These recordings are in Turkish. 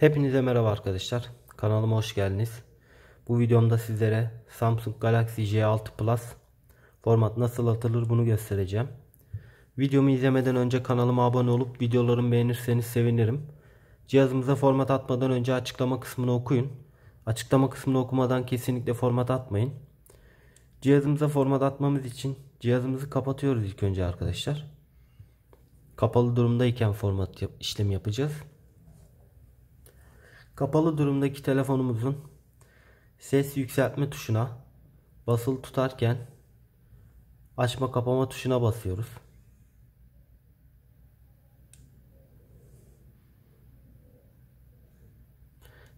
Hepinize merhaba arkadaşlar. Kanalıma hoş geldiniz. Bu videomda sizlere Samsung Galaxy J6 Plus format nasıl atılır bunu göstereceğim. Videomu izlemeden önce kanalıma abone olup videolarımı beğenirseniz sevinirim. Cihazımıza format atmadan önce açıklama kısmını okuyun. Açıklama kısmını okumadan kesinlikle format atmayın. Cihazımıza format atmamız için cihazımızı kapatıyoruz ilk önce arkadaşlar. Kapalı durumdayken format işlemi yapacağız. Kapalı durumdaki telefonumuzun ses yükseltme tuşuna basılı tutarken açma kapama tuşuna basıyoruz.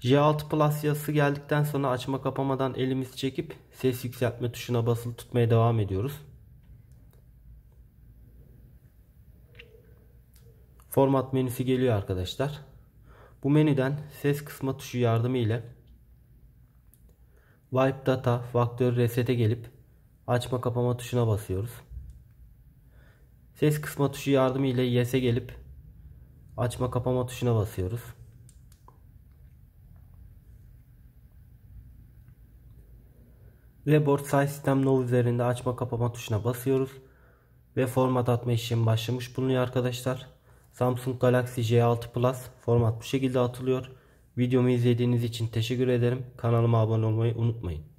J6 Plus yazısı geldikten sonra açma kapamadan elimizi çekip ses yükseltme tuşuna basılı tutmaya devam ediyoruz. Format menüsü geliyor arkadaşlar. Bu menüden ses kısma tuşu yardımı ile Wipe Data faktörü resete gelip açma kapama tuşuna basıyoruz. Ses kısma tuşu yardımı ile Yes'e gelip açma kapama tuşuna basıyoruz. Ve Board Size System No üzerinde açma kapama tuşuna basıyoruz. Ve format atma işlemi başlamış bulunuyor arkadaşlar. Samsung Galaxy J6 Plus format bu şekilde atılıyor. Videomu izlediğiniz için teşekkür ederim. Kanalıma abone olmayı unutmayın.